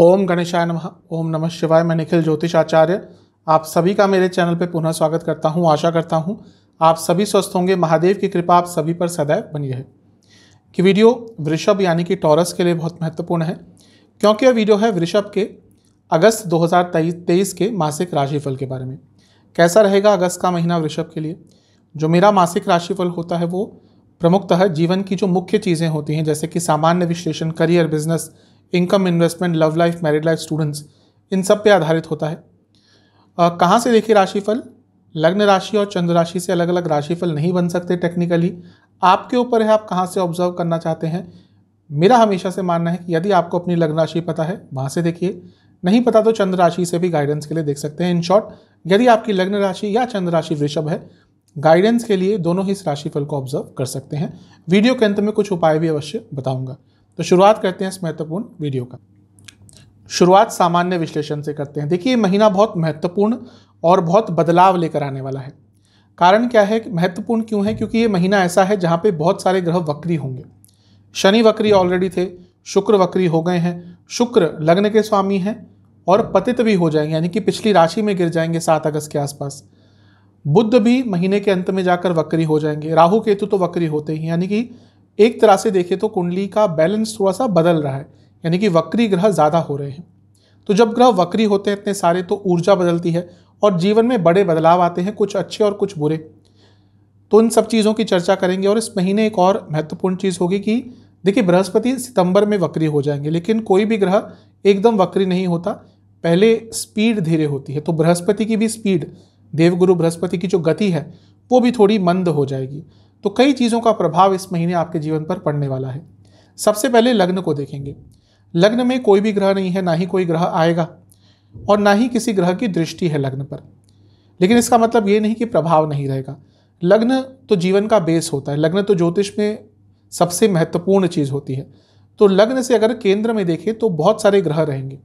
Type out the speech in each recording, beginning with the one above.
ओम गणेशाय नमः ओम नमः शिवाय मैं निखिल ज्योतिष आचार्य आप सभी का मेरे चैनल पर पुनः स्वागत करता हूँ आशा करता हूँ आप सभी स्वस्थ होंगे महादेव की कृपा आप सभी पर सदैव बनी रहे कि वीडियो वृषभ यानी कि टॉरस के लिए बहुत महत्वपूर्ण है क्योंकि यह वीडियो है वृषभ के अगस्त 2023 के मासिक राशिफल के बारे में कैसा रहेगा अगस्त का महीना वृषभ के लिए जो मेरा मासिक राशिफल होता है वो प्रमुखतः जीवन की जो मुख्य चीज़ें होती हैं जैसे कि सामान्य विश्लेषण career business income investment love life married life students इन सब पे आधारित होता है कहाँ से देखिए राशिफल लग्न राशि और चंद्र राशि से अलग अलग राशिफल नहीं बन सकते टेक्निकली आपके ऊपर है आप कहाँ से ऑब्जर्व करना चाहते हैं मेरा हमेशा से मानना है कि यदि आपको अपनी लग्न राशि पता है वहाँ से देखिए नहीं पता तो चंद्र राशि से भी गाइडेंस के लिए देख सकते हैं इन शॉर्ट यदि आपकी लग्न राशि या चंद्र राशि वृषभ है गाइडेंस के लिए दोनों ही इस राशिफल को ऑब्जर्व कर सकते हैं वीडियो के अंत में कुछ उपाय भी अवश्य बताऊंगा तो शुरुआत करते हैं इस महत्वपूर्ण वीडियो का शुरुआत सामान्य विश्लेषण से करते हैं देखिए महीना बहुत महत्वपूर्ण और बहुत बदलाव लेकर आने वाला है कारण क्या है महत्वपूर्ण क्यों है क्योंकि ये महीना ऐसा है जहाँ पे बहुत सारे ग्रह वक्री होंगे शनि वक्री ऑलरेडी थे शुक्र वक्री हो गए हैं शुक्र लग्न के स्वामी हैं और पतित भी हो जाएंगे यानी कि पिछली राशि में गिर जाएंगे सात अगस्त के आसपास बुद्ध भी महीने के अंत में जाकर वक्री हो जाएंगे राहु केतु तो वक्री होते ही यानी कि एक तरह से देखें तो कुंडली का बैलेंस थोड़ा सा बदल रहा है यानी कि वक्री ग्रह ज़्यादा हो रहे हैं तो जब ग्रह वक्री होते हैं इतने सारे तो ऊर्जा बदलती है और जीवन में बड़े बदलाव आते हैं कुछ अच्छे और कुछ बुरे तो इन सब चीज़ों की चर्चा करेंगे और इस महीने एक और महत्वपूर्ण चीज़ होगी कि देखिए बृहस्पति सितंबर में वक्री हो जाएंगे लेकिन कोई भी ग्रह एकदम वक्री नहीं होता पहले स्पीड धीरे होती है तो बृहस्पति की भी स्पीड देवगुरु बृहस्पति की जो गति है वो भी थोड़ी मंद हो जाएगी तो कई चीज़ों का प्रभाव इस महीने आपके जीवन पर पड़ने वाला है सबसे पहले लग्न को देखेंगे लग्न में कोई भी ग्रह नहीं है ना ही कोई ग्रह आएगा और ना ही किसी ग्रह की दृष्टि है लग्न पर लेकिन इसका मतलब ये नहीं कि प्रभाव नहीं रहेगा लग्न तो जीवन का बेस होता है लग्न तो ज्योतिष में सबसे महत्वपूर्ण चीज़ होती है तो लग्न से अगर केंद्र में देखें तो बहुत सारे ग्रह रहेंगे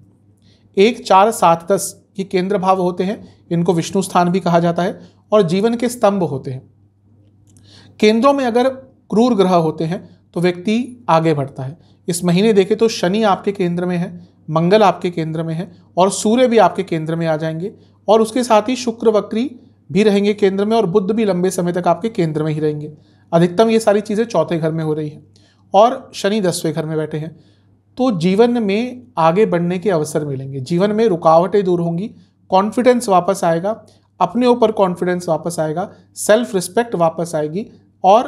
एक चार सात दस ये केंद्र भाव होते हैं इनको विष्णु स्थान भी कहा जाता है और जीवन के स्तंभ होते हैं केंद्रों में अगर क्रूर ग्रह होते हैं तो व्यक्ति आगे बढ़ता है इस महीने देखें तो शनि आपके केंद्र में है मंगल आपके केंद्र में है और सूर्य भी आपके केंद्र में आ जाएंगे और उसके साथ ही शुक्र वक्री भी रहेंगे केंद्र में और बुद्ध भी लंबे समय तक आपके केंद्र में ही रहेंगे अधिकतम ये सारी चीज़ें चौथे घर में हो रही हैं और शनि दसवें घर में बैठे हैं तो जीवन में आगे बढ़ने के अवसर मिलेंगे जीवन में रुकावटें दूर होंगी कॉन्फिडेंस वापस आएगा अपने ऊपर कॉन्फिडेंस वापस आएगा सेल्फ रिस्पेक्ट वापस आएगी और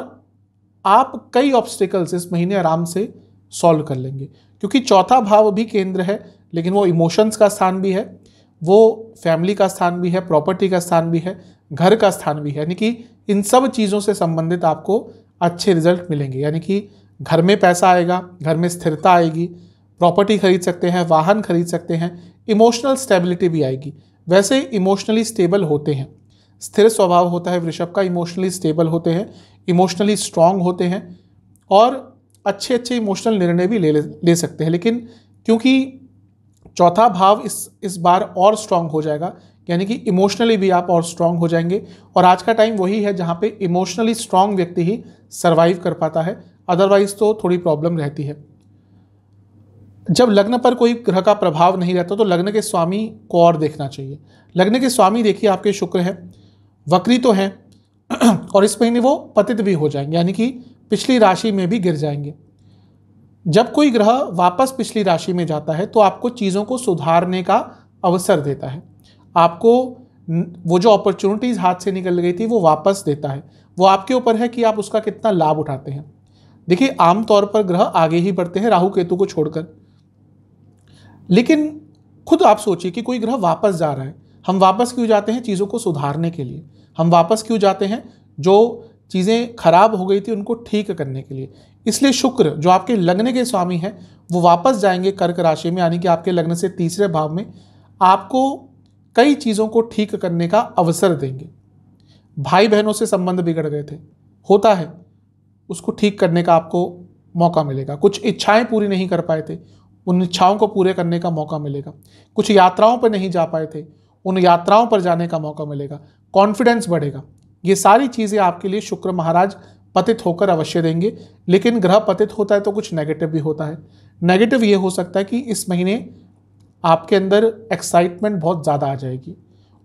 आप कई ऑब्स्टिकल्स इस महीने आराम से सॉल्व कर लेंगे क्योंकि चौथा भाव भी केंद्र है लेकिन वो इमोशंस का स्थान भी है वो फैमिली का स्थान भी है प्रॉपर्टी का स्थान भी है घर का स्थान भी है यानी कि इन सब चीज़ों से संबंधित आपको अच्छे रिजल्ट मिलेंगे यानी कि घर में पैसा आएगा घर में स्थिरता आएगी प्रॉपर्टी खरीद सकते हैं वाहन खरीद सकते हैं इमोशनल स्टेबिलिटी भी आएगी वैसे इमोशनली स्टेबल होते हैं स्थिर स्वभाव होता है वृषभ का इमोशनली स्टेबल होते हैं इमोशनली स्ट्रांग होते हैं और अच्छे अच्छे इमोशनल निर्णय भी ले ले सकते हैं लेकिन क्योंकि चौथा भाव इस इस बार और स्ट्रांग हो जाएगा यानी कि इमोशनली भी आप और स्ट्रांग हो जाएंगे और आज का टाइम वही है जहाँ पे इमोशनली स्ट्रांग व्यक्ति ही सर्वाइव कर पाता है अदरवाइज तो थोड़ी प्रॉब्लम रहती है जब लग्न पर कोई ग्रह का प्रभाव नहीं रहता तो लग्न के स्वामी को और देखना चाहिए लग्न के स्वामी देखिए आपके शुक्र हैं वक्री तो हैं और इस महीने वो पतित भी हो जाएंगे यानी कि पिछली राशि में भी गिर जाएंगे जब कोई ग्रह वापस पिछली राशि में जाता है तो आपको चीज़ों को सुधारने का अवसर देता है आपको वो जो अपॉर्चुनिटीज़ हाथ से निकल गई थी वो वापस देता है वो आपके ऊपर है कि आप उसका कितना लाभ उठाते हैं देखिए आमतौर पर ग्रह आगे ही बढ़ते हैं राहु केतु को छोड़कर लेकिन खुद आप सोचिए कि कोई ग्रह वापस जा रहा है हम वापस क्यों जाते हैं चीज़ों को सुधारने के लिए हम वापस क्यों जाते हैं जो चीज़ें खराब हो गई थी उनको ठीक करने के लिए इसलिए शुक्र जो आपके लग्न के स्वामी हैं वो वापस जाएंगे कर्क राशि में यानी कि आपके लग्न से तीसरे भाव में आपको कई चीज़ों को ठीक करने का अवसर देंगे भाई बहनों से संबंध बिगड़ गए थे होता है उसको ठीक करने का आपको मौका मिलेगा कुछ इच्छाएं पूरी नहीं कर पाए थे उन इच्छाओं को पूरे करने का मौका मिलेगा कुछ यात्राओं पर नहीं जा पाए थे उन यात्राओं पर जाने का मौका मिलेगा कॉन्फिडेंस बढ़ेगा ये सारी चीज़ें आपके लिए शुक्र महाराज पतित होकर अवश्य देंगे लेकिन ग्रह पतित होता है तो कुछ नेगेटिव भी होता है नेगेटिव ये हो सकता है कि इस महीने आपके अंदर एक्साइटमेंट बहुत ज़्यादा आ जाएगी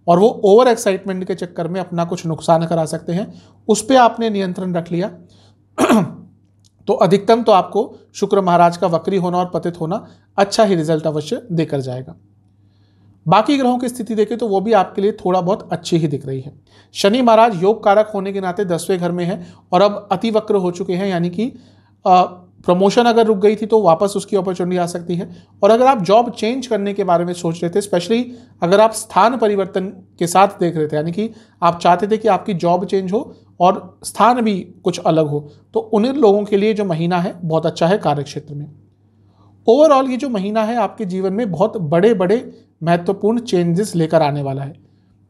और वो ओवर एक्साइटमेंट के चक्कर में अपना कुछ नुकसान करा सकते हैं उस पर आपने नियंत्रण रख लिया तो अधिकतम तो आपको शुक्र महाराज का वक्री होना और पतित होना अच्छा ही रिजल्ट अवश्य देकर जाएगा बाकी ग्रहों की स्थिति देखें तो वो भी आपके लिए थोड़ा बहुत अच्छी ही दिख रही है शनि महाराज योग कारक होने के नाते दसवें घर में है और अब अति वक्र हो चुके हैं यानी कि प्रमोशन अगर रुक गई थी तो वापस उसकी अपॉर्चुनिटी आ सकती है और अगर आप जॉब चेंज करने के बारे में सोच रहे थे स्पेशली अगर आप स्थान परिवर्तन के साथ देख रहे थे यानी कि आप चाहते थे कि आपकी जॉब चेंज हो और स्थान भी कुछ अलग हो तो उन लोगों के लिए जो महीना है बहुत अच्छा है कार्य क्षेत्र में ओवरऑल ये जो महीना है आपके जीवन में बहुत बड़े बड़े महत्वपूर्ण चेंजेस लेकर आने वाला है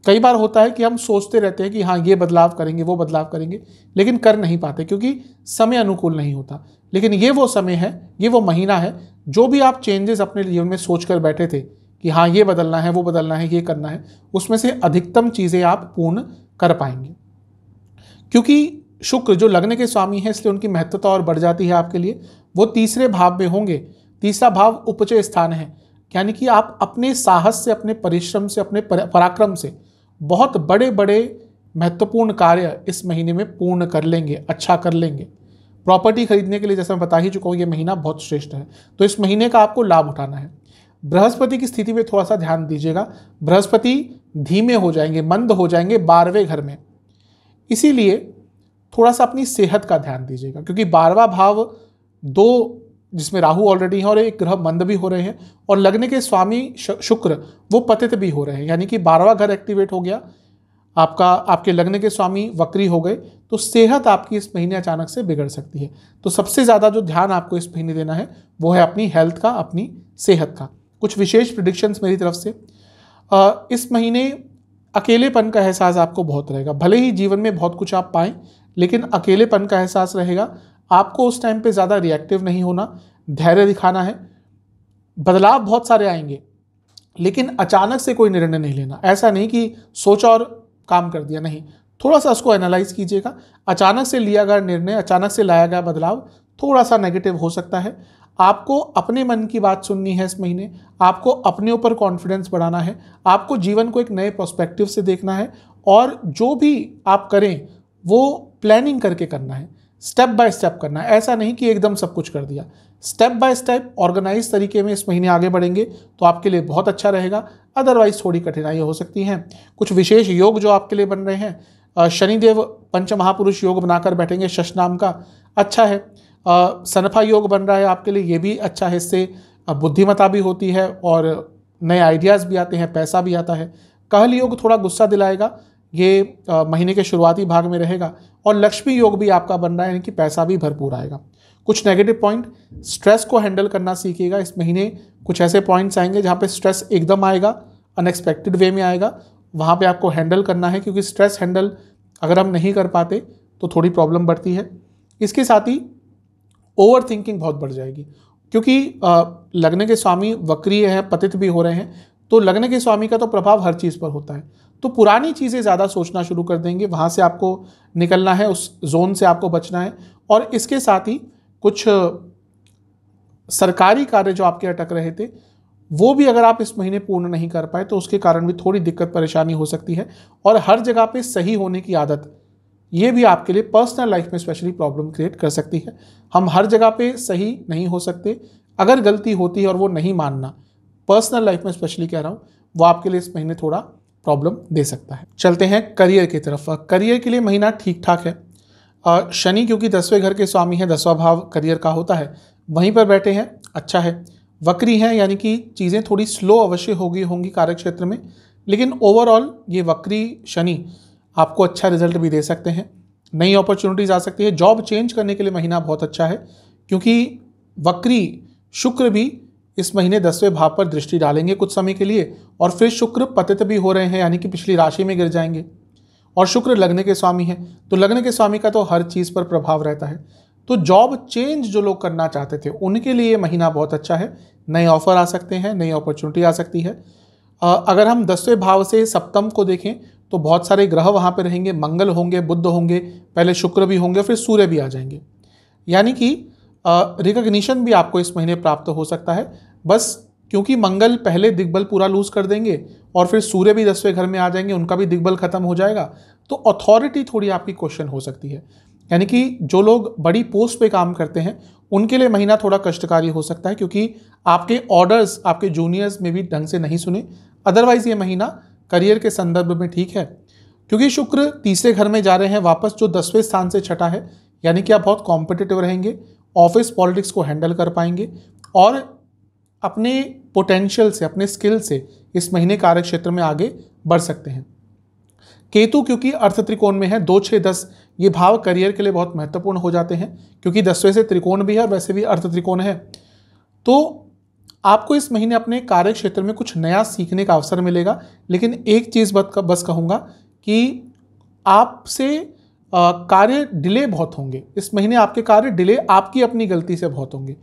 कई बार होता है कि हम सोचते रहते हैं कि हाँ ये बदलाव करेंगे वो बदलाव करेंगे लेकिन कर नहीं पाते क्योंकि समय अनुकूल नहीं होता लेकिन ये वो समय है ये वो महीना है जो भी आप चेंजेस अपने जीवन में सोच कर बैठे थे कि हाँ ये बदलना है वो बदलना है ये करना है उसमें से अधिकतम चीज़ें आप पूर्ण कर पाएंगे क्योंकि शुक्र जो लग्न के स्वामी हैं इसलिए उनकी महत्वता और बढ़ जाती है आपके लिए वो तीसरे भाव में होंगे तीसरा भाव उपचय स्थान है यानी कि आप अपने साहस से अपने परिश्रम से अपने पराक्रम से बहुत बड़े बड़े महत्वपूर्ण कार्य इस महीने में पूर्ण कर लेंगे अच्छा कर लेंगे प्रॉपर्टी खरीदने के लिए जैसा मैं बता ही चुका हूँ ये महीना बहुत श्रेष्ठ है तो इस महीने का आपको लाभ उठाना है बृहस्पति की स्थिति में थोड़ा सा ध्यान दीजिएगा बृहस्पति धीमे हो जाएंगे मंद हो जाएंगे बारहवें घर में इसीलिए थोड़ा सा अपनी सेहत का ध्यान दीजिएगा क्योंकि बारवा भाव दो जिसमें राहु ऑलरेडी है और एक ग्रह मंद भी हो रहे हैं और लग्न के स्वामी शुक्र वो पतित भी हो रहे हैं यानी कि बारहवा घर एक्टिवेट हो गया आपका आपके लग्न के स्वामी वक्री हो गए तो सेहत आपकी इस महीने अचानक से बिगड़ सकती है तो सबसे ज़्यादा जो ध्यान आपको इस महीने देना है वो है अपनी हेल्थ का अपनी सेहत का कुछ विशेष प्रिडिक्शंस मेरी तरफ से इस महीने अकेलेपन का एहसास आपको बहुत रहेगा भले ही जीवन में बहुत कुछ आप पाएं लेकिन अकेलेपन का एहसास रहेगा आपको उस टाइम पे ज़्यादा रिएक्टिव नहीं होना धैर्य दिखाना है बदलाव बहुत सारे आएंगे लेकिन अचानक से कोई निर्णय नहीं लेना ऐसा नहीं कि सोचा और काम कर दिया नहीं थोड़ा सा उसको एनालाइज कीजिएगा अचानक से लिया गया निर्णय अचानक से लाया गया बदलाव थोड़ा सा नेगेटिव हो सकता है आपको अपने मन की बात सुननी है इस महीने आपको अपने ऊपर कॉन्फिडेंस बढ़ाना है आपको जीवन को एक नए पर्सपेक्टिव से देखना है और जो भी आप करें वो प्लानिंग करके करना है स्टेप बाय स्टेप करना है ऐसा नहीं कि एकदम सब कुछ कर दिया स्टेप बाय स्टेप ऑर्गेनाइज तरीके में इस महीने आगे बढ़ेंगे तो आपके लिए बहुत अच्छा रहेगा अदरवाइज थोड़ी कठिनाइयाँ हो सकती हैं कुछ विशेष योग जो आपके लिए बन रहे हैं शनिदेव पंच महापुरुष योग बनाकर बैठेंगे शशनाम का अच्छा है सनफा योग बन रहा है आपके लिए ये भी अच्छा है इससे बुद्धिमता भी होती है और नए आइडियाज़ भी आते हैं पैसा भी आता है कहल योग थोड़ा गुस्सा दिलाएगा ये आ, महीने के शुरुआती भाग में रहेगा और लक्ष्मी योग भी आपका बन रहा है यानी कि पैसा भी भरपूर आएगा कुछ नेगेटिव पॉइंट स्ट्रेस को हैंडल करना सीखिएगा इस महीने कुछ ऐसे पॉइंट्स आएंगे जहाँ पे स्ट्रेस एकदम आएगा अनएक्सपेक्टेड वे में आएगा वहाँ पे आपको हैंडल करना है क्योंकि स्ट्रेस हैंडल अगर हम नहीं कर पाते तो थोड़ी प्रॉब्लम बढ़ती है इसके साथ ही ओवर थिंकिंग बहुत बढ़ जाएगी क्योंकि लग्न के स्वामी वक्रीय हैं पतित भी हो रहे हैं तो लग्न के स्वामी का तो प्रभाव हर चीज़ पर होता है तो पुरानी चीज़ें ज़्यादा सोचना शुरू कर देंगे वहाँ से आपको निकलना है उस जोन से आपको बचना है और इसके साथ ही कुछ सरकारी कार्य जो आपके अटक रहे थे वो भी अगर आप इस महीने पूर्ण नहीं कर पाए तो उसके कारण भी थोड़ी दिक्कत परेशानी हो सकती है और हर जगह पे सही होने की आदत ये भी आपके लिए पर्सनल लाइफ में स्पेशली प्रॉब्लम क्रिएट कर सकती है हम हर जगह पे सही नहीं हो सकते अगर गलती होती है और वो नहीं मानना पर्सनल लाइफ में स्पेशली कह रहा हूँ वो आपके लिए इस महीने थोड़ा प्रॉब्लम दे सकता है चलते हैं करियर की तरफ करियर के लिए महीना ठीक ठाक है शनि क्योंकि दसवें घर के स्वामी हैं दसवा भाव करियर का होता है वहीं पर बैठे हैं अच्छा है वक्री हैं यानी कि चीज़ें थोड़ी स्लो अवश्य होगी होंगी कार्यक्षेत्र में लेकिन ओवरऑल ये वक्री शनि आपको अच्छा रिजल्ट भी दे सकते हैं नई अपॉर्चुनिटीज़ आ सकती है जॉब चेंज करने के लिए महीना बहुत अच्छा है क्योंकि वक्री शुक्र भी इस महीने दसवें भाव पर दृष्टि डालेंगे कुछ समय के लिए और फिर शुक्र पतित भी हो रहे हैं यानी कि पिछली राशि में गिर जाएंगे और शुक्र लग्न के स्वामी हैं तो लग्न के स्वामी का तो हर चीज़ पर प्रभाव रहता है तो जॉब चेंज जो लोग करना चाहते थे उनके लिए महीना बहुत अच्छा है नए ऑफर आ सकते हैं नई अपॉर्चुनिटी आ सकती है अगर हम दसवें भाव से सप्तम को देखें तो बहुत सारे ग्रह वहाँ पर रहेंगे मंगल होंगे बुद्ध होंगे पहले शुक्र भी होंगे फिर सूर्य भी आ जाएंगे यानी कि रिकग्निशन भी आपको इस महीने प्राप्त हो सकता है बस क्योंकि मंगल पहले दिग्बल पूरा लूज कर देंगे और फिर सूर्य भी दसवें घर में आ जाएंगे उनका भी दिग्बल खत्म हो जाएगा तो अथॉरिटी थोड़ी आपकी क्वेश्चन हो सकती है यानी कि जो लोग बड़ी पोस्ट पे काम करते हैं उनके लिए महीना थोड़ा कष्टकारी हो सकता है क्योंकि आपके ऑर्डर्स आपके जूनियर्स में भी ढंग से नहीं सुने अदरवाइज़ ये महीना करियर के संदर्भ में ठीक है क्योंकि शुक्र तीसरे घर में जा रहे हैं वापस जो दसवें स्थान से छठा है यानी कि आप बहुत कॉम्पिटिटिव रहेंगे ऑफिस पॉलिटिक्स को हैंडल कर पाएंगे और अपने पोटेंशियल से अपने स्किल से इस महीने कार्य क्षेत्र में आगे बढ़ सकते हैं केतु क्योंकि अर्थ त्रिकोण में है दो छः दस ये भाव करियर के लिए बहुत महत्वपूर्ण हो जाते हैं क्योंकि दसवें से त्रिकोण भी है और वैसे भी अर्थ त्रिकोण है तो आपको इस महीने अपने कार्य क्षेत्र में कुछ नया सीखने का अवसर मिलेगा लेकिन एक चीज़ बस कहूँगा कि आपसे कार्य डिले बहुत होंगे इस महीने आपके कार्य डिले आपकी अपनी गलती से बहुत होंगे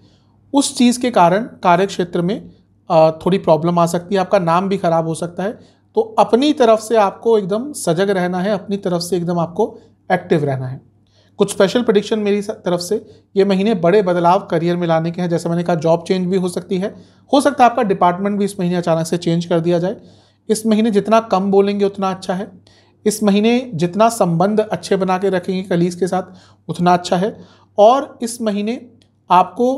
उस चीज़ के कारण कार्य क्षेत्र में आ, थोड़ी प्रॉब्लम आ सकती है आपका नाम भी खराब हो सकता है तो अपनी तरफ से आपको एकदम सजग रहना है अपनी तरफ से एकदम आपको एक्टिव रहना है कुछ स्पेशल प्रडिक्शन मेरी तरफ से ये महीने बड़े बदलाव करियर में लाने के हैं जैसे मैंने कहा जॉब चेंज भी हो सकती है हो सकता है आपका डिपार्टमेंट भी इस महीने अचानक से चेंज कर दिया जाए इस महीने जितना कम बोलेंगे उतना अच्छा है इस महीने जितना संबंध अच्छे बना के रखेंगे कलीज़ के साथ उतना अच्छा है और इस महीने आपको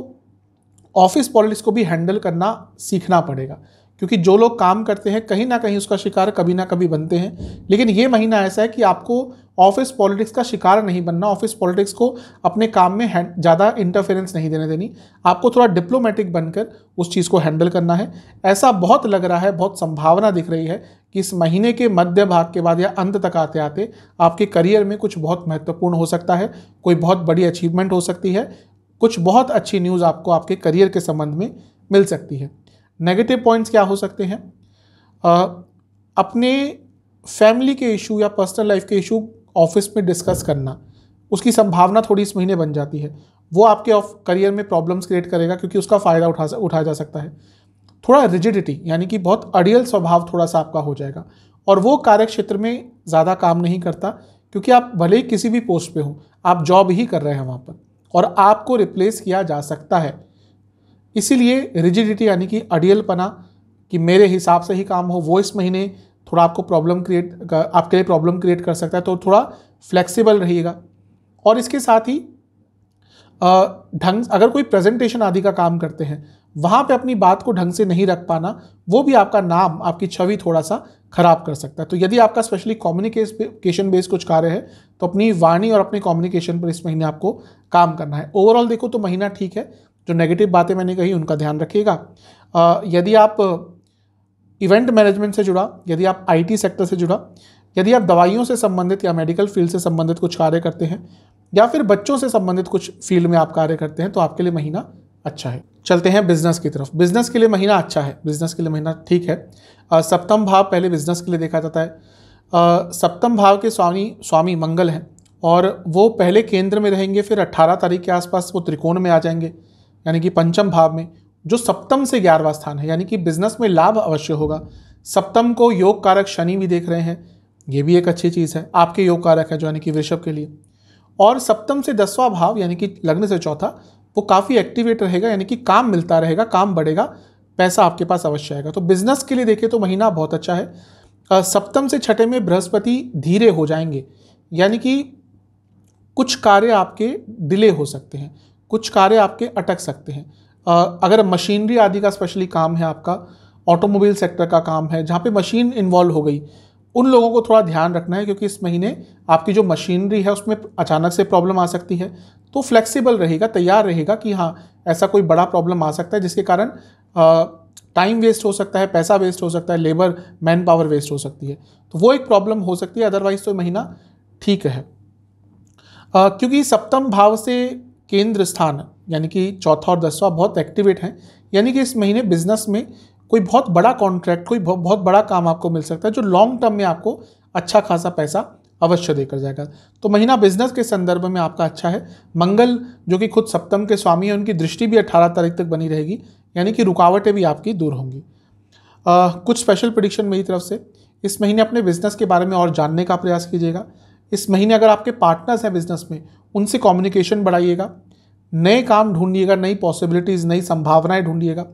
ऑफिस पॉलिटिक्स को भी हैंडल करना सीखना पड़ेगा क्योंकि जो लोग काम करते हैं कहीं ना कहीं उसका शिकार कभी ना कभी बनते हैं लेकिन ये महीना ऐसा है कि आपको ऑफिस पॉलिटिक्स का शिकार नहीं बनना ऑफिस पॉलिटिक्स को अपने काम में ज़्यादा इंटरफेरेंस नहीं देने देनी आपको थोड़ा डिप्लोमेटिक बनकर उस चीज़ को हैंडल करना है ऐसा बहुत लग रहा है बहुत संभावना दिख रही है कि इस महीने के मध्य भाग के बाद या अंत तक आते आते आपके करियर में कुछ बहुत महत्वपूर्ण हो सकता है कोई बहुत बड़ी अचीवमेंट हो सकती है कुछ बहुत अच्छी न्यूज़ आपको आपके करियर के संबंध में मिल सकती है नेगेटिव पॉइंट्स क्या हो सकते हैं अपने फैमिली के इशू या पर्सनल लाइफ के इशू ऑफिस में डिस्कस करना उसकी संभावना थोड़ी इस महीने बन जाती है वो आपके करियर में प्रॉब्लम्स क्रिएट करेगा क्योंकि उसका फ़ायदा उठा उठाया जा सकता है थोड़ा रिजिडिटी यानी कि बहुत अड़ियल स्वभाव थोड़ा सा आपका हो जाएगा और वो कार्य क्षेत्र में ज़्यादा काम नहीं करता क्योंकि आप भले ही किसी भी पोस्ट पे हो आप जॉब ही कर रहे हैं वहाँ पर और आपको रिप्लेस किया जा सकता है इसीलिए रिजिडिटी यानी कि अडियलपना कि मेरे हिसाब से ही काम हो वो इस महीने थोड़ा आपको प्रॉब्लम क्रिएट आपके लिए प्रॉब्लम क्रिएट कर सकता है तो थोड़ा फ्लेक्सिबल रहिएगा और इसके साथ ही ढंग अगर कोई प्रेजेंटेशन आदि का काम करते हैं वहाँ पे अपनी बात को ढंग से नहीं रख पाना वो भी आपका नाम आपकी छवि थोड़ा सा खराब कर सकता है तो यदि आपका स्पेशली कम्युनिकेशन बेस्ड कुछ कार्य है तो अपनी वाणी और अपने कम्युनिकेशन पर इस महीने आपको काम करना है ओवरऑल देखो तो महीना ठीक है जो नेगेटिव बातें मैंने कही उनका ध्यान रखिएगा यदि आप इवेंट मैनेजमेंट से जुड़ा यदि आप आईटी सेक्टर से जुड़ा यदि आप दवाइयों से संबंधित या मेडिकल फील्ड से संबंधित कुछ कार्य करते हैं या फिर बच्चों से संबंधित कुछ फील्ड में आप कार्य करते हैं तो आपके लिए महीना अच्छा है चलते हैं बिजनेस की तरफ बिजनेस के लिए महीना अच्छा है बिजनेस के लिए महीना ठीक है सप्तम भाव पहले बिजनेस के लिए देखा जाता है सप्तम भाव के स्वामी स्वामी मंगल हैं और वो पहले केंद्र में रहेंगे फिर 18 तारीख के आसपास वो त्रिकोण में आ जाएंगे यानी कि पंचम भाव में जो सप्तम से ग्यारहवा स्थान है यानी कि बिजनेस में लाभ अवश्य होगा सप्तम को योग कारक शनि भी देख रहे हैं ये भी एक अच्छी चीज़ है आपके योग कारक है जो यानी कि वृषभ के लिए और सप्तम से दसवां भाव यानी कि लग्न से चौथा वो काफ़ी एक्टिवेट रहेगा यानी कि काम मिलता रहेगा काम बढ़ेगा पैसा आपके पास अवश्य आएगा तो बिजनेस के लिए देखें तो महीना बहुत अच्छा है सप्तम से छठे में बृहस्पति धीरे हो जाएंगे यानी कि कुछ कार्य आपके डिले हो सकते हैं कुछ कार्य आपके अटक सकते हैं अगर मशीनरी आदि का स्पेशली काम है आपका ऑटोमोबाइल सेक्टर का काम है जहाँ पे मशीन इन्वॉल्व हो गई उन लोगों को थोड़ा ध्यान रखना है क्योंकि इस महीने आपकी जो मशीनरी है उसमें अचानक से प्रॉब्लम आ सकती है तो फ्लेक्सिबल रहेगा तैयार रहेगा कि हाँ ऐसा कोई बड़ा प्रॉब्लम आ सकता है जिसके कारण टाइम वेस्ट हो सकता है पैसा वेस्ट हो सकता है लेबर मैन पावर वेस्ट हो सकती है तो वो एक प्रॉब्लम हो सकती है अदरवाइज तो महीना ठीक है आ, क्योंकि सप्तम भाव से केंद्र स्थान यानी कि चौथा और दसवां बहुत एक्टिवेट हैं यानी कि इस महीने बिजनेस में कोई बहुत बड़ा कॉन्ट्रैक्ट कोई बहुत बड़ा काम आपको मिल सकता है जो लॉन्ग टर्म में आपको अच्छा खासा पैसा अवश्य देकर जाएगा तो महीना बिजनेस के संदर्भ में आपका अच्छा है मंगल जो कि खुद सप्तम के स्वामी है उनकी दृष्टि भी 18 तारीख तक बनी रहेगी यानी कि रुकावटें भी आपकी दूर होंगी आ, कुछ स्पेशल प्रडिक्शन मेरी तरफ से इस महीने अपने बिजनेस के बारे में और जानने का प्रयास कीजिएगा इस महीने अगर आपके पार्टनर्स हैं बिजनेस में उनसे कम्युनिकेशन बढ़ाइएगा नए काम ढूंढिएगा नई पॉसिबिलिटीज़ नई संभावनाएं ढूंढिएगा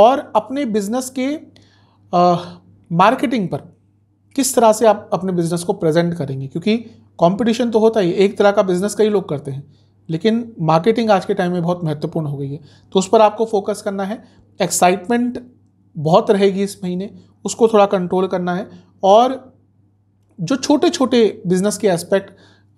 और अपने बिजनेस के मार्केटिंग पर किस तरह से आप अपने बिजनेस को प्रेजेंट करेंगे क्योंकि कंपटीशन तो होता ही एक तरह का बिजनेस कई लोग करते हैं लेकिन मार्केटिंग आज के टाइम में बहुत महत्वपूर्ण हो गई है तो उस पर आपको फोकस करना है एक्साइटमेंट बहुत रहेगी इस महीने उसको थोड़ा कंट्रोल करना है और जो छोटे छोटे बिजनेस के एस्पेक्ट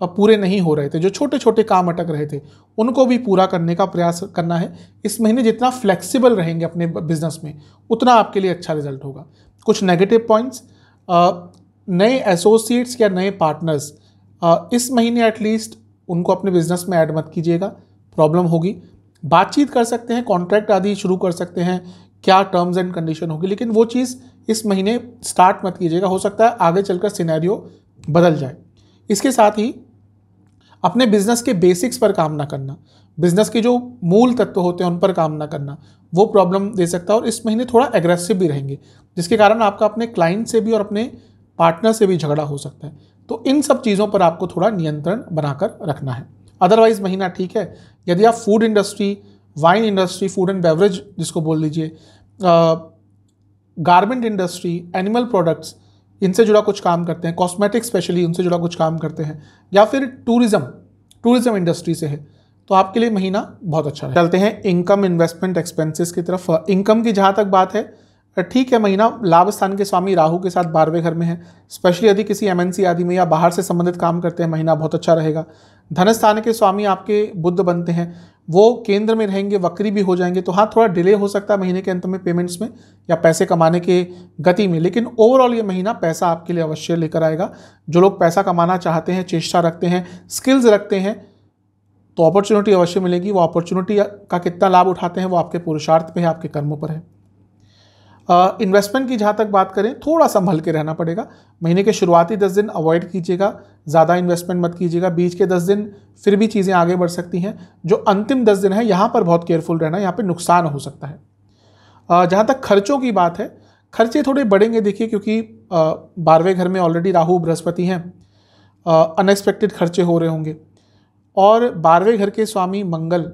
पूरे नहीं हो रहे थे जो छोटे छोटे काम अटक रहे थे उनको भी पूरा करने का प्रयास करना है इस महीने जितना फ्लेक्सिबल रहेंगे अपने बिजनेस में उतना आपके लिए अच्छा रिजल्ट होगा कुछ नेगेटिव पॉइंट्स नए एसोसिएट्स या नए पार्टनर्स इस महीने एटलीस्ट उनको अपने बिजनेस में ऐड मत कीजिएगा प्रॉब्लम होगी बातचीत कर सकते हैं कॉन्ट्रैक्ट आदि शुरू कर सकते हैं क्या टर्म्स एंड कंडीशन होगी लेकिन वो चीज़ इस महीने स्टार्ट मत कीजिएगा हो सकता है आगे चलकर सिनेरियो बदल जाए इसके साथ ही अपने बिजनेस के बेसिक्स पर काम ना करना बिजनेस के जो मूल तत्व होते हैं उन पर काम ना करना वो प्रॉब्लम दे सकता है और इस महीने थोड़ा एग्रेसिव भी रहेंगे जिसके कारण आपका अपने क्लाइंट से भी और अपने पार्टनर से भी झगड़ा हो सकता है तो इन सब चीज़ों पर आपको थोड़ा नियंत्रण बनाकर रखना है अदरवाइज़ महीना ठीक है यदि आप food industry wine industry food and beverage जिसको बोल लीजिए गारमेंट इंडस्ट्री एनिमल प्रोडक्ट्स इनसे जुड़ा कुछ काम करते हैं कॉस्मेटिक स्पेशली उनसे जुड़ा कुछ काम करते हैं या फिर टूरिज़्म टूरिज़्म इंडस्ट्री से है तो आपके लिए महीना बहुत अच्छा है चलते हैं इनकम इन्वेस्टमेंट एक्सपेंसेस की तरफ इनकम की जहाँ तक बात है ठीक है महीना लाभ स्थान के स्वामी राहु के साथ बारहवें घर में है स्पेशली यदि किसी एमएनसी आदि में या बाहर से संबंधित काम करते हैं महीना बहुत अच्छा रहेगा धन स्थान के स्वामी आपके बुद्ध बनते हैं वो केंद्र में रहेंगे वक्री भी हो जाएंगे तो हाँ थोड़ा डिले हो सकता है महीने के अंत में पेमेंट्स में या पैसे कमाने के गति में लेकिन ओवरऑल ये महीना पैसा आपके लिए अवश्य लेकर आएगा जो लोग पैसा कमाना चाहते हैं चेष्टा रखते हैं स्किल्स रखते हैं तो अपॉर्चुनिटी अवश्य मिलेगी वो अपॉर्चुनिटी का कितना लाभ उठाते हैं वो आपके पुरुषार्थ पर है आपके कर्मों पर है इन्वेस्टमेंट की जहाँ तक बात करें थोड़ा संभल के रहना पड़ेगा महीने के शुरुआती दस दिन अवॉइड कीजिएगा ज़्यादा इन्वेस्टमेंट मत कीजिएगा बीच के दस दिन फिर भी चीज़ें आगे बढ़ सकती हैं जो अंतिम दस दिन है यहाँ पर बहुत केयरफुल रहना यहाँ पर नुकसान हो सकता है जहाँ तक खर्चों की बात है खर्चे थोड़े बढ़ेंगे देखिए क्योंकि बारहवें घर में ऑलरेडी राहु बृहस्पति हैं अनएक्सपेक्टेड खर्चे हो रहे होंगे और बारहवें घर के स्वामी मंगल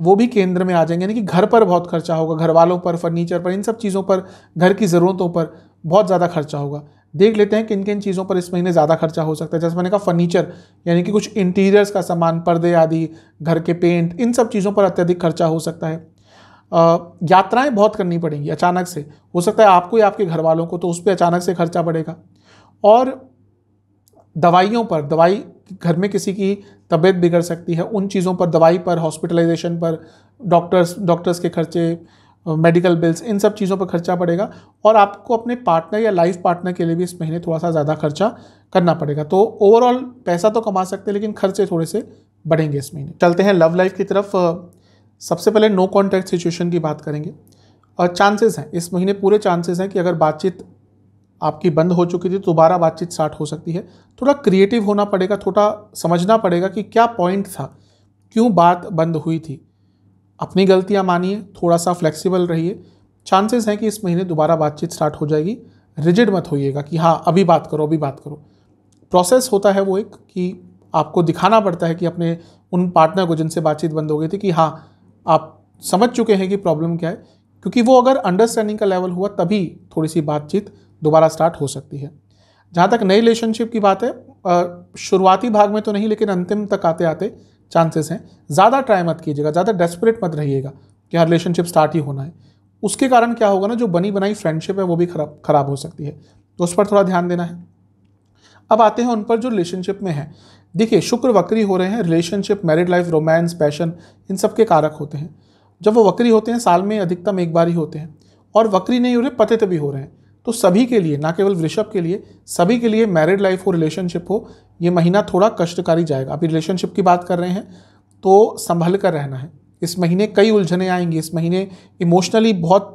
वो भी केंद्र में आ जाएंगे यानी कि घर पर बहुत खर्चा होगा घर वालों पर फर्नीचर पर इन सब चीज़ों पर घर की ज़रूरतों पर बहुत ज़्यादा खर्चा होगा देख लेते हैं किन किन चीज़ों पर इस महीने ज़्यादा खर्चा हो सकता है जैसे मैंने कहा फर्नीचर यानी कि कुछ इंटीरियर्स का सामान पर्दे आदि घर के पेंट इन सब चीज़ों पर अत्यधिक खर्चा हो सकता है यात्राएँ यात्राएं बहुत करनी पड़ेंगी अचानक से हो सकता है आपको या आपके घर वालों को तो उस पर अचानक से खर्चा पड़ेगा और दवाइयों पर दवाई घर में किसी की तबीयत बिगड़ सकती है उन चीज़ों पर दवाई पर हॉस्पिटलाइजेशन पर डॉक्टर्स डॉक्टर्स के खर्चे मेडिकल बिल्स इन सब चीज़ों पर खर्चा पड़ेगा और आपको अपने पार्टनर या लाइफ पार्टनर के लिए भी इस महीने थोड़ा सा ज़्यादा खर्चा करना पड़ेगा तो ओवरऑल पैसा तो कमा सकते हैं लेकिन खर्चे थोड़े से बढ़ेंगे इस महीने चलते हैं लव लाइफ की तरफ सबसे पहले नो कॉन्टैक्ट सिचुएशन की बात करेंगे और चांसेस हैं इस महीने पूरे चांसेस हैं कि अगर बातचीत आपकी बंद हो चुकी थी दोबारा बातचीत स्टार्ट हो सकती है थोड़ा क्रिएटिव होना पड़ेगा थोड़ा समझना पड़ेगा कि क्या पॉइंट था क्यों बात बंद हुई थी अपनी गलतियाँ मानिए थोड़ा सा फ्लेक्सिबल रहिए चांसेस हैं कि इस महीने दोबारा बातचीत स्टार्ट हो जाएगी रिजिड मत होइएगा कि हाँ अभी बात करो अभी बात करो प्रोसेस होता है वो एक कि आपको दिखाना पड़ता है कि अपने उन पार्टनर को जिनसे बातचीत बंद हो गई थी कि हाँ आप समझ चुके हैं कि प्रॉब्लम क्या है क्योंकि वो अगर अंडरस्टैंडिंग का लेवल हुआ तभी थोड़ी सी बातचीत दोबारा स्टार्ट हो सकती है जहाँ तक नई रिलेशनशिप की बात है शुरुआती भाग में तो नहीं लेकिन अंतिम तक आते आते चांसेस हैं ज़्यादा ट्राई मत कीजिएगा ज़्यादा डेस्परेट मत रहिएगा कि हाँ रिलेशनशिप स्टार्ट ही होना है उसके कारण क्या होगा ना जो बनी बनाई फ्रेंडशिप है वो भी खराब खराब हो सकती है तो उस पर थोड़ा ध्यान देना है अब आते हैं उन पर जो रिलेशनशिप में है देखिए शुक्र वक्री हो रहे हैं relationship married life romance passion इन सब के कारक होते हैं जब वो वक्री होते हैं साल में अधिकतम एक बार ही होते हैं और वक्री नहीं हो रहे पतित भी हो रहे हैं तो सभी के लिए ना केवल वृषभ के लिए सभी के लिए मैरिड लाइफ हो रिलेशनशिप हो ये महीना थोड़ा कष्टकारी जाएगा अभी रिलेशनशिप की बात कर रहे हैं तो संभल कर रहना है इस महीने कई उलझने आएंगी इस महीने इमोशनली बहुत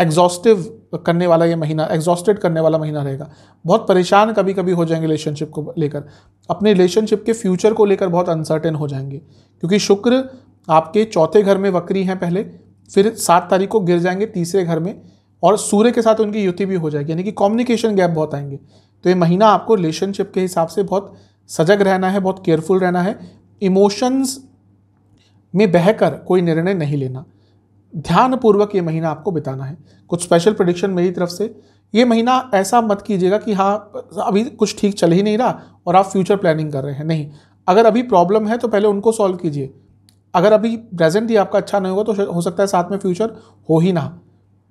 एग्जॉस्टिव करने वाला ये महीना एग्जॉस्टेड करने वाला महीना रहेगा बहुत परेशान कभी कभी हो जाएंगे रिलेशनशिप को लेकर अपने रिलेशनशिप के फ्यूचर को लेकर बहुत अनसर्टेन हो जाएंगे क्योंकि शुक्र आपके चौथे घर में वक्री हैं पहले फिर सात तारीख को गिर जाएंगे तीसरे घर में और सूर्य के साथ उनकी युति भी हो जाएगी यानी कि कम्युनिकेशन गैप बहुत आएंगे तो ये महीना आपको रिलेशनशिप के हिसाब से बहुत सजग रहना है बहुत केयरफुल रहना है इमोशंस में बहकर कोई निर्णय नहीं लेना ध्यानपूर्वक ये महीना आपको बिताना है कुछ स्पेशल प्रोडिक्शन मेरी तरफ से ये महीना ऐसा मत कीजिएगा कि हाँ अभी कुछ ठीक चल ही नहीं रहा और आप फ्यूचर प्लानिंग कर रहे हैं नहीं अगर अभी प्रॉब्लम है तो पहले उनको सॉल्व कीजिए अगर अभी प्रेजेंट ही आपका अच्छा नहीं होगा तो हो सकता है साथ में फ्यूचर हो ही ना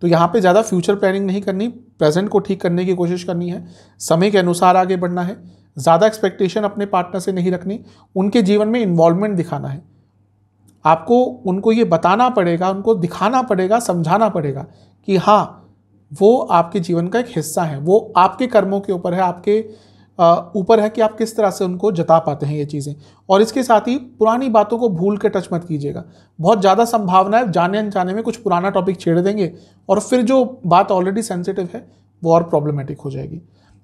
तो यहाँ पे ज़्यादा फ्यूचर प्लानिंग नहीं करनी प्रेजेंट को ठीक करने की कोशिश करनी है समय के अनुसार आगे बढ़ना है ज़्यादा एक्सपेक्टेशन अपने पार्टनर से नहीं रखनी उनके जीवन में इन्वॉल्वमेंट दिखाना है आपको उनको ये बताना पड़ेगा उनको दिखाना पड़ेगा समझाना पड़ेगा कि हाँ वो आपके जीवन का एक हिस्सा है वो आपके कर्मों के ऊपर है आपके ऊपर है कि आप किस तरह से उनको जता पाते हैं ये चीज़ें और इसके साथ ही पुरानी बातों को भूल के टच मत कीजिएगा बहुत ज़्यादा संभावना है जाने अनजाने में कुछ पुराना टॉपिक छेड़ देंगे और फिर जो बात ऑलरेडी सेंसिटिव है वो और प्रॉब्लमेटिक हो जाएगी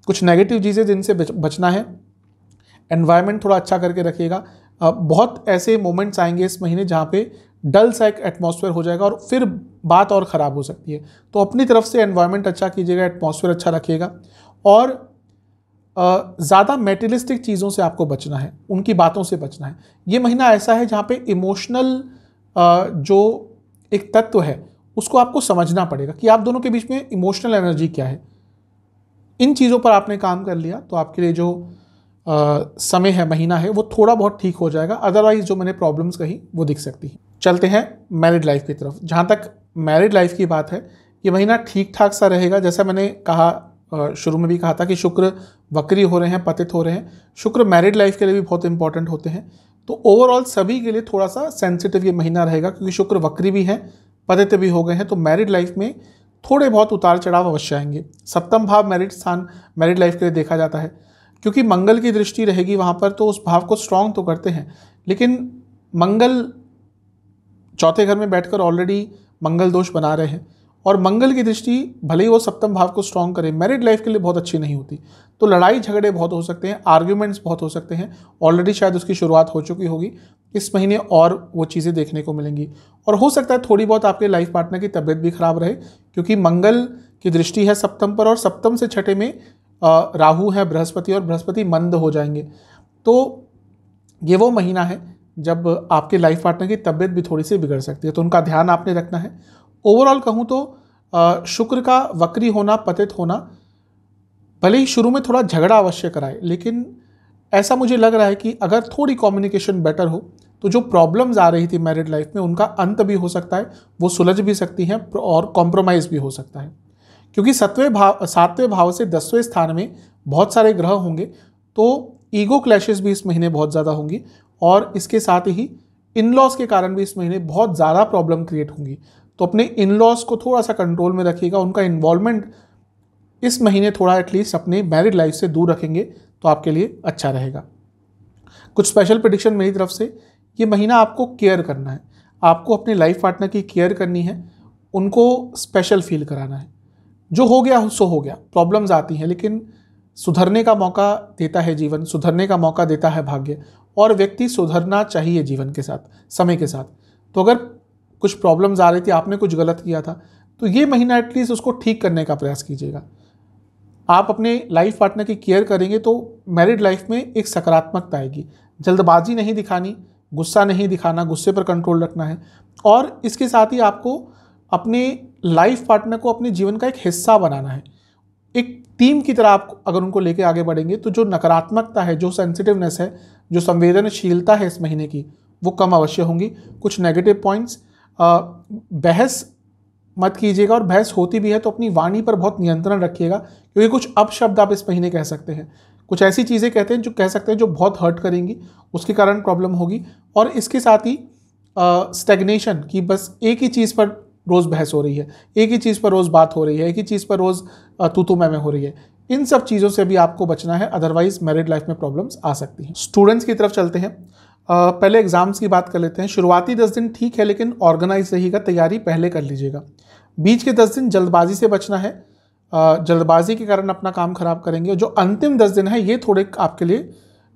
कुछ नेगेटिव चीज़ें जिनसे बचना है एनवायरमेंट थोड़ा अच्छा करके रखिएगा बहुत ऐसे मोमेंट्स आएंगे इस महीने जहाँ पे डल सा एक एटमोसफेयर हो जाएगा और फिर बात और ख़राब हो सकती है तो अपनी तरफ से एनवायरमेंट अच्छा कीजिएगा एटमोसफेयर अच्छा रखिएगा और ज़्यादा मेटेरियलिस्टिक चीज़ों से आपको बचना है उनकी बातों से बचना है ये महीना ऐसा है जहाँ पे इमोशनल जो एक तत्व है उसको आपको समझना पड़ेगा कि आप दोनों के बीच में इमोशनल एनर्जी क्या है इन चीज़ों पर आपने काम कर लिया तो आपके लिए जो आ, समय है महीना है वो थोड़ा बहुत ठीक हो जाएगा अदरवाइज जो मैंने प्रॉब्लम्स कही वो दिख सकती हैं चलते हैं मैरिड लाइफ की तरफ जहाँ तक मैरिड लाइफ की बात है ये महीना ठीक ठाक सा रहेगा जैसा मैंने कहा शुरू में भी कहा था कि शुक्र वक्री हो रहे हैं पतित हो रहे हैं शुक्र मैरिड लाइफ के लिए भी बहुत इंपॉर्टेंट होते हैं तो ओवरऑल सभी के लिए थोड़ा सा सेंसिटिव ये महीना रहेगा क्योंकि शुक्र वक्री भी हैं पतित भी हो गए हैं तो मैरिड लाइफ में थोड़े बहुत उतार चढ़ाव अवश्य आएंगे सप्तम भाव मैरिड स्थान मैरिड लाइफ के लिए देखा जाता है क्योंकि मंगल की दृष्टि रहेगी वहाँ पर तो उस भाव को स्ट्रांग तो करते हैं लेकिन मंगल चौथे घर में बैठकर ऑलरेडी मंगल दोष बना रहे हैं और मंगल की दृष्टि भले ही वो सप्तम भाव को स्ट्रांग करे मैरिड लाइफ के लिए बहुत अच्छी नहीं होती तो लड़ाई झगड़े बहुत हो सकते हैं आर्ग्यूमेंट्स बहुत हो सकते हैं ऑलरेडी शायद उसकी शुरुआत हो चुकी होगी इस महीने और वो चीज़ें देखने को मिलेंगी और हो सकता है थोड़ी बहुत आपके लाइफ पार्टनर की तबीयत भी खराब रहे क्योंकि मंगल की दृष्टि है सप्तम पर और सप्तम से छठे में राहु है बृहस्पति और बृहस्पति मंद हो जाएंगे तो ये वो महीना है जब आपके लाइफ पार्टनर की तबीयत भी थोड़ी सी बिगड़ सकती है तो उनका ध्यान आपने रखना है ओवरऑल कहूँ तो शुक्र का वक्री होना पतित होना भले ही शुरू में थोड़ा झगड़ा अवश्य कराए लेकिन ऐसा मुझे लग रहा है कि अगर थोड़ी कम्युनिकेशन बेटर हो तो जो प्रॉब्लम्स आ रही थी मैरिड लाइफ में उनका अंत भी हो सकता है वो सुलझ भी सकती हैं और कॉम्प्रोमाइज़ भी हो सकता है क्योंकि सातवें भाव सातवें भाव से दसवें स्थान में बहुत सारे ग्रह होंगे तो ईगो क्लैशेस भी इस महीने बहुत ज़्यादा होंगी और इसके साथ ही इन लॉस के कारण भी इस महीने बहुत ज़्यादा प्रॉब्लम क्रिएट होंगी तो अपने इन लॉज को थोड़ा सा कंट्रोल में रखिएगा उनका इन्वॉल्वमेंट इस महीने थोड़ा एटलीस्ट अपने मैरिड लाइफ से दूर रखेंगे तो आपके लिए अच्छा रहेगा कुछ स्पेशल प्रडिक्शन मेरी तरफ से ये महीना आपको केयर करना है आपको अपने लाइफ पार्टनर की केयर करनी है उनको स्पेशल फील कराना है जो हो गया सो हो गया प्रॉब्लम्स आती हैं लेकिन सुधरने का मौका देता है जीवन सुधरने का मौका देता है भाग्य और व्यक्ति सुधरना चाहिए जीवन के साथ समय के साथ तो अगर कुछ प्रॉब्लम्स आ रही थी आपने कुछ गलत किया था तो ये महीना एटलीस्ट उसको ठीक करने का प्रयास कीजिएगा आप अपने लाइफ पार्टनर की केयर करेंगे तो मैरिड लाइफ में एक सकारात्मकता आएगी जल्दबाजी नहीं दिखानी गुस्सा नहीं दिखाना गुस्से पर कंट्रोल रखना है और इसके साथ ही आपको अपने लाइफ पार्टनर को अपने जीवन का एक हिस्सा बनाना है एक टीम की तरह आप अगर उनको लेके आगे बढ़ेंगे तो जो नकारात्मकता है जो सेंसिटिवनेस है जो संवेदनशीलता है इस महीने की वो कम अवश्य होंगी कुछ नेगेटिव पॉइंट्स बहस मत कीजिएगा और बहस होती भी है तो अपनी वाणी पर बहुत नियंत्रण रखिएगा क्योंकि कुछ अपशब्द आप इस महीने कह सकते हैं कुछ ऐसी चीज़ें कहते हैं जो कह सकते हैं जो बहुत हर्ट करेंगी उसके कारण प्रॉब्लम होगी और इसके साथ ही स्टेग्नेशन की बस एक ही चीज़ पर रोज़ बहस हो रही है एक ही चीज़ पर रोज़ बात हो रही है एक ही चीज़ पर रोज़ तू तू मैं हो रही है इन सब चीज़ों से भी आपको बचना है अदरवाइज़ मैरिड लाइफ में प्रॉब्लम्स आ सकती हैं स्टूडेंट्स की तरफ चलते हैं पहले एग्ज़ाम्स की बात कर लेते हैं शुरुआती दस दिन ठीक है लेकिन ऑर्गेनाइज रहेगा तैयारी पहले कर लीजिएगा बीच के दस दिन जल्दबाजी से बचना है जल्दबाजी के कारण अपना काम खराब करेंगे जो अंतिम दस दिन है ये थोड़े आपके लिए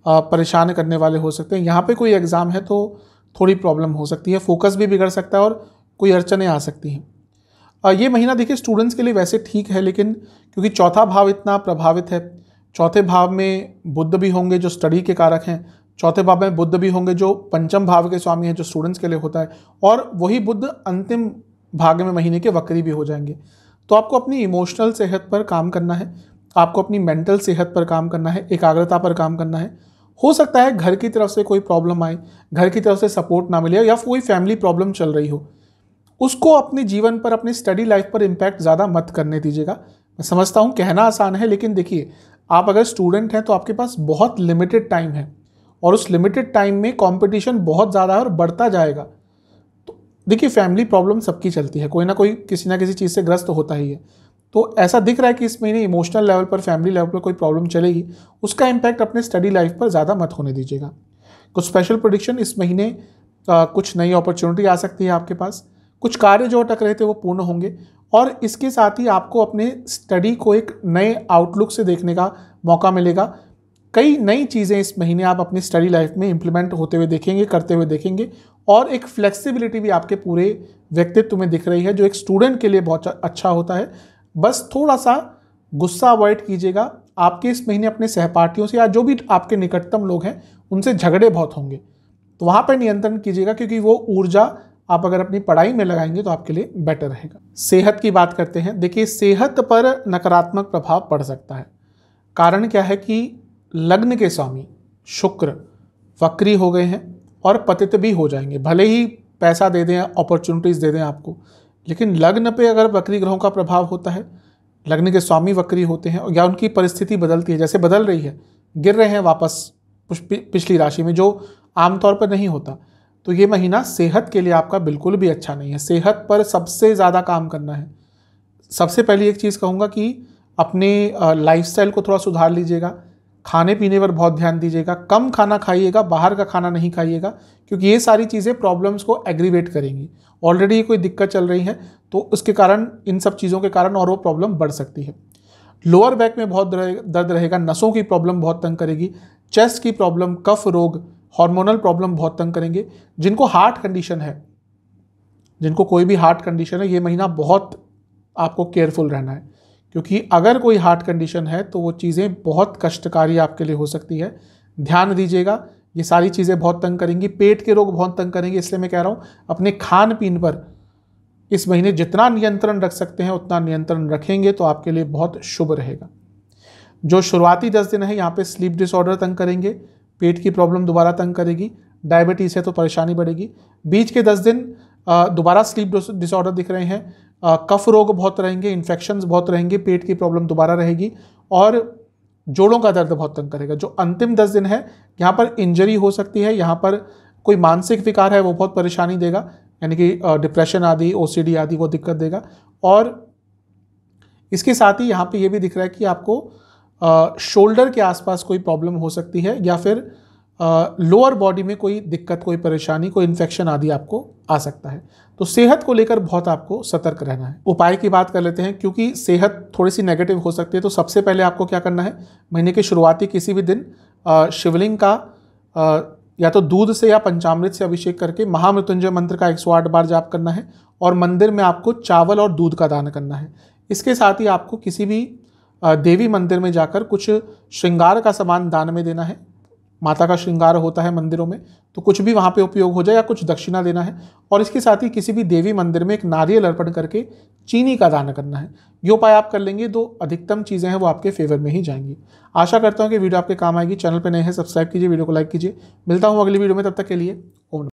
परेशान करने वाले हो सकते हैं यहाँ पे कोई एग्ज़ाम है तो थोड़ी प्रॉब्लम हो सकती है फोकस भी बिगड़ सकता है और कोई अड़चने आ सकती हैं ये महीना देखिए स्टूडेंट्स के लिए वैसे ठीक है लेकिन क्योंकि चौथा भाव इतना प्रभावित है चौथे भाव में बुद्ध भी होंगे जो स्टडी के कारक हैं चौथे भाव में बुद्ध भी होंगे जो पंचम भाव के स्वामी हैं जो स्टूडेंट्स के लिए होता है और वही बुद्ध अंतिम भाग में महीने के वक्री भी हो जाएंगे तो आपको अपनी इमोशनल सेहत पर काम करना है आपको अपनी मेंटल सेहत पर काम करना है एकाग्रता पर काम करना है हो सकता है घर की तरफ से कोई प्रॉब्लम आए घर की तरफ से सपोर्ट ना मिले या कोई फैमिली प्रॉब्लम चल रही हो उसको अपने जीवन पर अपनी स्टडी लाइफ पर इम्पैक्ट ज़्यादा मत करने दीजिएगा मैं समझता हूँ कहना आसान है लेकिन देखिए आप अगर स्टूडेंट हैं तो आपके पास बहुत लिमिटेड टाइम है और उस लिमिटेड टाइम में कंपटीशन बहुत ज़्यादा है और बढ़ता जाएगा तो देखिए फैमिली प्रॉब्लम सबकी चलती है कोई ना कोई किसी ना किसी चीज़ से ग्रस्त तो होता ही है तो ऐसा दिख रहा है कि इस महीने इमोशनल लेवल पर फैमिली लेवल पर कोई प्रॉब्लम चलेगी उसका इम्पैक्ट अपने स्टडी लाइफ पर ज़्यादा मत होने दीजिएगा कुछ स्पेशल प्रोडिक्शन इस महीने आ, कुछ नई अपॉर्चुनिटी आ सकती है आपके पास कुछ कार्य जो अटक रहे थे वो पूर्ण होंगे और इसके साथ ही आपको अपने स्टडी को एक नए आउटलुक से देखने का मौका मिलेगा कई नई चीज़ें इस महीने आप अपनी स्टडी लाइफ में इम्प्लीमेंट होते हुए देखेंगे करते हुए देखेंगे और एक फ्लेक्सिबिलिटी भी आपके पूरे व्यक्तित्व में दिख रही है जो एक स्टूडेंट के लिए बहुत अच्छा होता है बस थोड़ा सा गुस्सा अवॉइड कीजिएगा आपके इस महीने अपने सहपाठियों से या जो भी आपके निकटतम लोग हैं उनसे झगड़े बहुत होंगे तो वहाँ पर नियंत्रण कीजिएगा क्योंकि वो ऊर्जा आप अगर अपनी पढ़ाई में लगाएंगे तो आपके लिए बेटर रहेगा सेहत की बात करते हैं देखिए सेहत पर नकारात्मक प्रभाव पड़ सकता है कारण क्या है कि लग्न के स्वामी शुक्र वक्री हो गए हैं और पतित भी हो जाएंगे भले ही पैसा दे दें अपॉर्चुनिटीज़ दे दें आपको लेकिन लग्न पे अगर वक्री ग्रहों का प्रभाव होता है लग्न के स्वामी वक्री होते हैं या उनकी परिस्थिति बदलती है जैसे बदल रही है गिर रहे हैं वापस पिछली राशि में जो आमतौर पर नहीं होता तो ये महीना सेहत के लिए आपका बिल्कुल भी अच्छा नहीं है सेहत पर सबसे ज़्यादा काम करना है सबसे पहली एक चीज़ कहूँगा कि अपने लाइफ को थोड़ा सुधार लीजिएगा खाने पीने पर बहुत ध्यान दीजिएगा कम खाना खाइएगा बाहर का खाना नहीं खाइएगा क्योंकि ये सारी चीज़ें प्रॉब्लम्स को एग्रीवेट करेंगी ऑलरेडी ये कोई दिक्कत चल रही है तो उसके कारण इन सब चीज़ों के कारण और वो प्रॉब्लम बढ़ सकती है लोअर बैक में बहुत दर्द रहेगा नसों की प्रॉब्लम बहुत तंग करेगी चेस्ट की प्रॉब्लम कफ रोग हार्मोनल प्रॉब्लम बहुत तंग करेंगे जिनको हार्ट कंडीशन है जिनको कोई भी हार्ट कंडीशन है ये महीना बहुत आपको केयरफुल रहना है क्योंकि अगर कोई हार्ट कंडीशन है तो वो चीज़ें बहुत कष्टकारी आपके लिए हो सकती है ध्यान दीजिएगा ये सारी चीज़ें बहुत तंग करेंगी पेट के रोग बहुत तंग करेंगे इसलिए मैं कह रहा हूँ अपने खान पीन पर इस महीने जितना नियंत्रण रख सकते हैं उतना नियंत्रण रखेंगे तो आपके लिए बहुत शुभ रहेगा जो शुरुआती दस दिन है यहाँ पे स्लीप डिसऑर्डर तंग करेंगे पेट की प्रॉब्लम दोबारा तंग करेगी डायबिटीज़ है तो परेशानी बढ़ेगी बीच के दस दिन दोबारा स्लीप डिसऑर्डर दिख रहे हैं कफ रोग बहुत रहेंगे इन्फेक्शन बहुत रहेंगे पेट की प्रॉब्लम दोबारा रहेगी और जोड़ों का दर्द बहुत तंग करेगा जो अंतिम दस दिन है यहाँ पर इंजरी हो सकती है यहाँ पर कोई मानसिक विकार है वो बहुत परेशानी देगा यानी कि डिप्रेशन आदि ओ आदि वो दिक्कत देगा और इसके साथ ही यहाँ पे ये भी दिख रहा है कि आपको शोल्डर के आसपास कोई प्रॉब्लम हो सकती है या फिर लोअर बॉडी में कोई दिक्कत कोई परेशानी कोई इन्फेक्शन आदि आपको आ सकता है तो सेहत को लेकर बहुत आपको सतर्क रहना है उपाय की बात कर लेते हैं क्योंकि सेहत थोड़ी सी नेगेटिव हो सकती है तो सबसे पहले आपको क्या करना है महीने के शुरुआती किसी भी दिन शिवलिंग का या तो दूध से या पंचामृत से अभिषेक करके महामृत्युंजय मंत्र का आठ बार जाप करना है और मंदिर में आपको चावल और दूध का दान करना है इसके साथ ही आपको किसी भी देवी मंदिर में जाकर कुछ श्रृंगार का सामान दान में देना है माता का श्रृंगार होता है मंदिरों में तो कुछ भी वहाँ पे उपयोग हो जाए या कुछ दक्षिणा देना है और इसके साथ ही किसी भी देवी मंदिर में एक नारियल अर्पण करके चीनी का दान करना है ये उपाय आप कर लेंगे तो अधिकतम चीज़ें हैं वो आपके फेवर में ही जाएंगी आशा करता हूँ कि वीडियो आपके काम आएगी चैनल पर नए हैं सब्सक्राइब कीजिए वीडियो को लाइक कीजिए मिलता हूँ अगली वीडियो में तब तक के लिए ओम